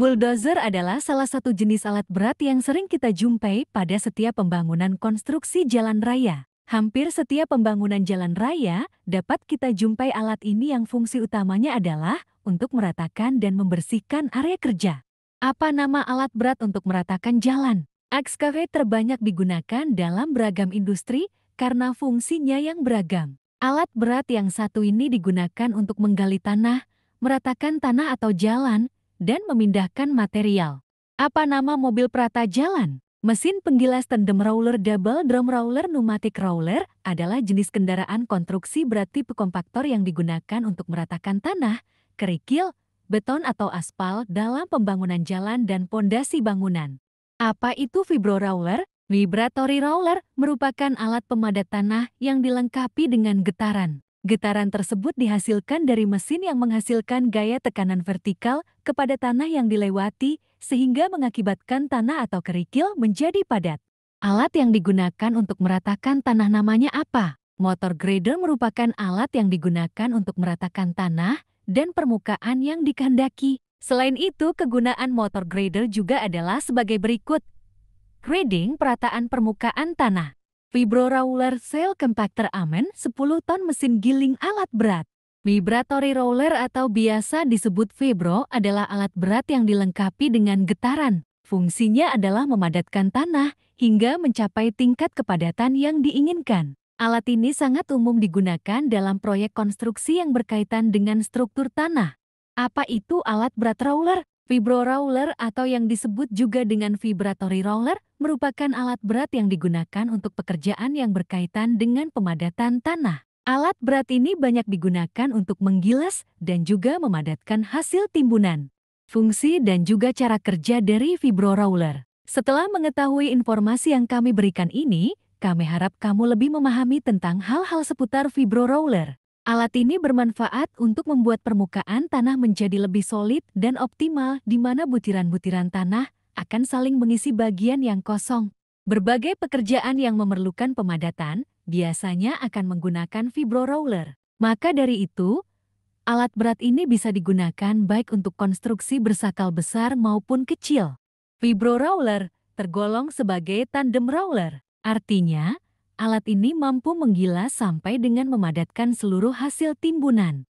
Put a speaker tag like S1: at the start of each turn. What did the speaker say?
S1: Bulldozer adalah salah satu jenis alat berat yang sering kita jumpai pada setiap pembangunan konstruksi jalan raya. Hampir setiap pembangunan jalan raya dapat kita jumpai alat ini yang fungsi utamanya adalah untuk meratakan dan membersihkan area kerja. Apa nama alat berat untuk meratakan jalan? Excavator terbanyak digunakan dalam beragam industri karena fungsinya yang beragam. Alat berat yang satu ini digunakan untuk menggali tanah, meratakan tanah atau jalan, dan memindahkan material. Apa nama mobil Prata Jalan? Mesin penggilas tandem roller double drum roller pneumatic roller adalah jenis kendaraan konstruksi berat tipe kompaktor yang digunakan untuk meratakan tanah, kerikil, beton atau aspal dalam pembangunan jalan dan pondasi bangunan. Apa itu fibro roller? Vibratory roller merupakan alat pemadat tanah yang dilengkapi dengan getaran. Getaran tersebut dihasilkan dari mesin yang menghasilkan gaya tekanan vertikal kepada tanah yang dilewati, sehingga mengakibatkan tanah atau kerikil menjadi padat. Alat yang digunakan untuk meratakan tanah namanya apa? Motor grader merupakan alat yang digunakan untuk meratakan tanah dan permukaan yang dikehendaki. Selain itu, kegunaan motor grader juga adalah sebagai berikut. Grading perataan permukaan tanah. Roller, Cell Compactor Amen 10 ton mesin giling alat berat. Vibratory roller atau biasa disebut vibro adalah alat berat yang dilengkapi dengan getaran. Fungsinya adalah memadatkan tanah hingga mencapai tingkat kepadatan yang diinginkan. Alat ini sangat umum digunakan dalam proyek konstruksi yang berkaitan dengan struktur tanah. Apa itu alat berat roller? Fibro roller atau yang disebut juga dengan vibratory roller merupakan alat berat yang digunakan untuk pekerjaan yang berkaitan dengan pemadatan tanah. Alat berat ini banyak digunakan untuk menggilas dan juga memadatkan hasil timbunan. Fungsi dan juga cara kerja dari fibro roller. Setelah mengetahui informasi yang kami berikan ini, kami harap kamu lebih memahami tentang hal-hal seputar fibro roller. Alat ini bermanfaat untuk membuat permukaan tanah menjadi lebih solid dan optimal di mana butiran-butiran tanah akan saling mengisi bagian yang kosong. Berbagai pekerjaan yang memerlukan pemadatan biasanya akan menggunakan fibro roller. Maka dari itu, alat berat ini bisa digunakan baik untuk konstruksi bersakal besar maupun kecil. Fibro roller tergolong sebagai tandem roller, artinya Alat ini mampu menggila sampai dengan memadatkan seluruh hasil timbunan.